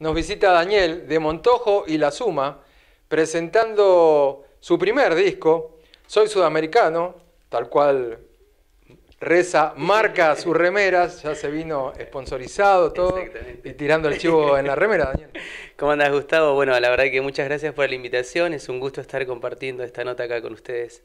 nos visita Daniel de Montojo y La Suma, presentando su primer disco, Soy Sudamericano, tal cual reza, marca sus remeras, ya se vino sponsorizado todo y tirando el chivo en la remera, Daniel. ¿Cómo andas, Gustavo? Bueno, la verdad que muchas gracias por la invitación, es un gusto estar compartiendo esta nota acá con ustedes.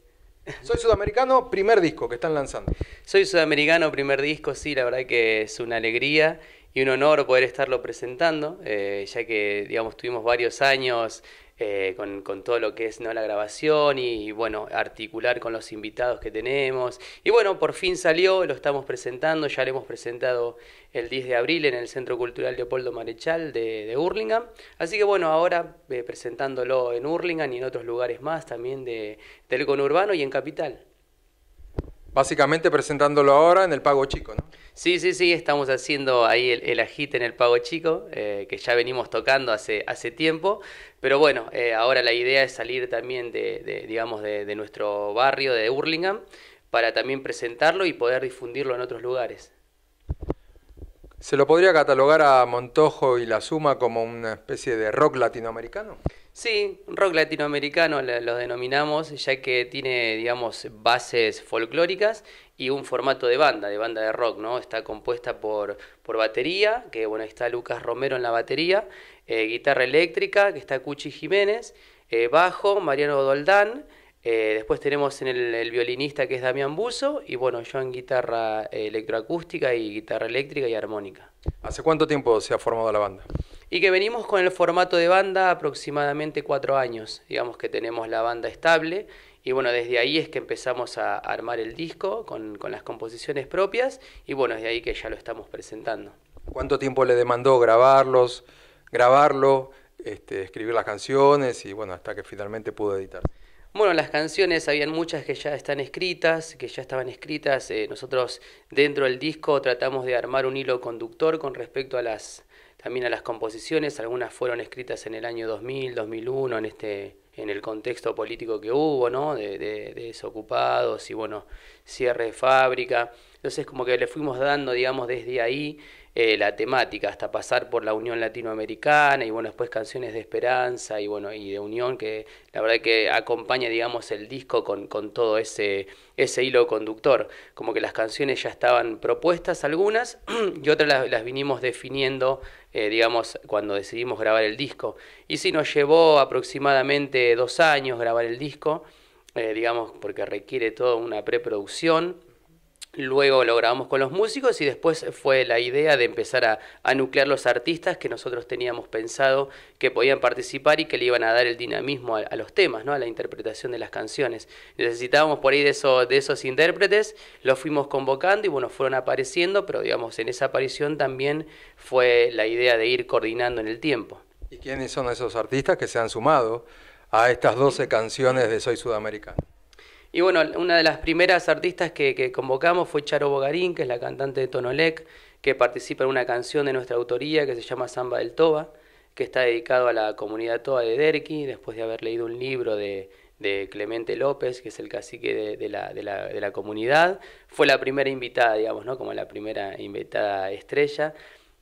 Soy Sudamericano, primer disco que están lanzando. Soy Sudamericano, primer disco, sí, la verdad que es una alegría y un honor poder estarlo presentando, eh, ya que digamos tuvimos varios años eh, con, todo lo que es ¿no? la grabación y, bueno, articular con los invitados que tenemos. Y bueno, por fin salió, lo estamos presentando, ya lo hemos presentado el 10 de abril en el Centro Cultural Leopoldo Marechal de, de Hurlingham. Así que bueno, ahora eh, presentándolo en Hurlingham y en otros lugares más también de, del Urbano y en Capital. Básicamente presentándolo ahora en el Pago Chico, ¿no? Sí, sí, sí, estamos haciendo ahí el, el en el Pago Chico, eh, que ya venimos tocando hace, hace tiempo, pero bueno, eh, ahora la idea es salir también de, digamos, de, de, nuestro barrio de Hurlingham para también presentarlo y poder difundirlo en otros lugares. ¿Se lo podría catalogar a Montojo y La Suma como una especie de rock latinoamericano? Sí, rock latinoamericano lo, denominamos, ya que tiene, digamos, bases folclóricas y un formato de banda, de banda de rock, ¿no? Está compuesta por, batería, que bueno, está Lucas Romero en la batería, eh, guitarra eléctrica, que está Cuchi Jiménez, eh, bajo, Mariano Doldán, eh, después tenemos en el, violinista que es Damián Buzo y bueno, yo en guitarra electroacústica y guitarra eléctrica y armónica. ¿Hace cuánto tiempo se ha formado la banda? y que venimos con el formato de banda aproximadamente cuatro años, digamos que tenemos la banda estable y bueno, desde ahí es que empezamos a armar el disco con, las composiciones propias y bueno, desde ahí que ya lo estamos presentando. ¿Cuánto tiempo le demandó grabarlos, grabarlo, este, escribir las canciones y bueno, hasta que finalmente pudo editar? Bueno, las canciones, habían muchas que ya están escritas, que ya estaban escritas. Eh, nosotros dentro del disco tratamos de armar un hilo conductor con respecto a las, también a las composiciones, algunas fueron escritas en el año 2000, 2001, en este en el contexto político que hubo, ¿no? De, de desocupados y bueno, cierre de fábrica. Entonces como que le fuimos dando, digamos, desde ahí eh, la temática, hasta pasar por la Unión Latinoamericana y bueno, después canciones de esperanza y bueno, y de unión, que la verdad que acompaña, digamos, el disco con, todo ese, ese hilo conductor. Como que las canciones ya estaban propuestas algunas y otras las, vinimos definiendo, eh, digamos, cuando decidimos grabar el disco. Y sí, nos llevó aproximadamente dos años grabar el disco, eh, digamos, porque requiere toda una preproducción Luego lo grabamos con los músicos y después fue la idea de empezar a, nuclear los artistas que nosotros teníamos pensado que podían participar y que le iban a dar el dinamismo a, los temas, ¿no? a la interpretación de las canciones. Necesitábamos por ahí de, eso, de esos intérpretes, los fuimos convocando y bueno, fueron apareciendo, pero digamos, en esa aparición también fue la idea de ir coordinando en el tiempo. ¿Y quiénes son esos artistas que se han sumado a estas 12 canciones de Soy Sudamericano? Y bueno, una de las primeras artistas que, convocamos fue Charo Bogarín, que es la cantante de Tonolec, que participa en una canción de nuestra autoría que se llama Samba del Toba, que está dedicado a la comunidad toba de Derqui, después de haber leído un libro de, Clemente López, que es el cacique de, la, de, la, comunidad. Fue la primera invitada, digamos, ¿no? Como la primera invitada estrella.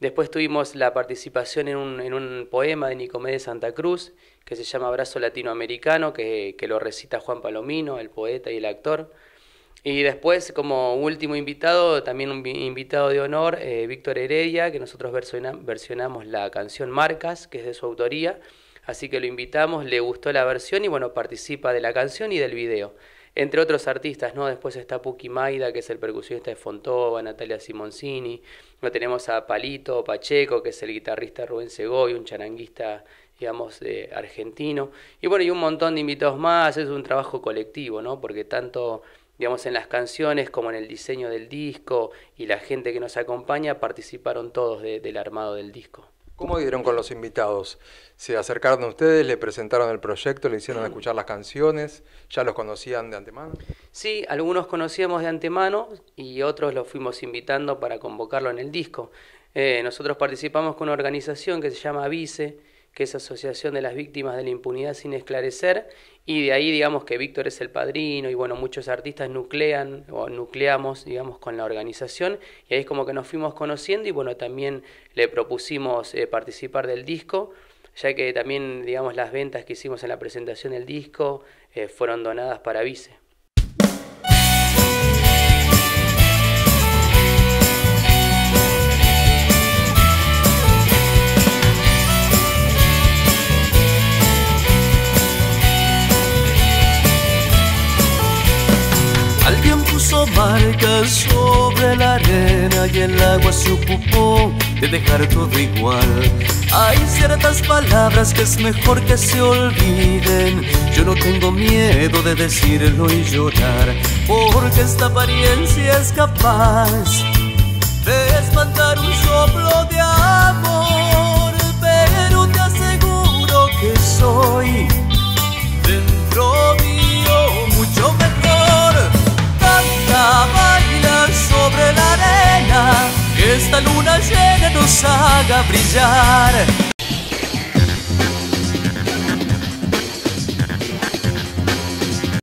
Después tuvimos la participación en un, poema de Nicomedes Santa Cruz que se llama Abrazo Latinoamericano, que, lo recita Juan Palomino, el poeta y el actor. Y después, como último invitado, también un invitado de honor, eh, Víctor Heredia, que nosotros versionamos la canción Marcas, que es de su autoría. Así que lo invitamos, le gustó la versión y bueno, participa de la canción y del video entre otros artistas, ¿no? Después está Puki Maida, que es el percusionista de Fontova, Natalia Simoncini, No tenemos a Palito Pacheco, que es el guitarrista Rubén Segoy, un charanguista, digamos, argentino, y bueno, y un montón de invitados más, es un trabajo colectivo, ¿no? Porque tanto digamos, en las canciones como en el diseño del disco y la gente que nos acompaña participaron todos del armado del disco. ¿Cómo dieron con los invitados? ¿Se acercaron a ustedes, le presentaron el proyecto, le hicieron escuchar las canciones? ¿Ya los conocían de antemano? Sí, algunos conocíamos de antemano y otros los fuimos invitando para convocarlo en el disco. Eh, nosotros participamos con una organización que se llama Vice, que es Asociación de las Víctimas de la Impunidad sin Esclarecer, y de ahí digamos que Víctor es el padrino, y bueno, muchos artistas nuclean o nucleamos, digamos, con la organización, y ahí es como que nos fuimos conociendo, y bueno, también le propusimos eh, participar del disco, ya que también, digamos, las ventas que hicimos en la presentación del disco eh, fueron donadas para Vice. sobre la arena y el agua se ocupó de dejar todo igual. Hay ciertas palabras que es mejor que se olviden. Yo no tengo miedo de decirlo y llorar, porque esta apariencia es capaz de espantar un soplo de vaga brilhar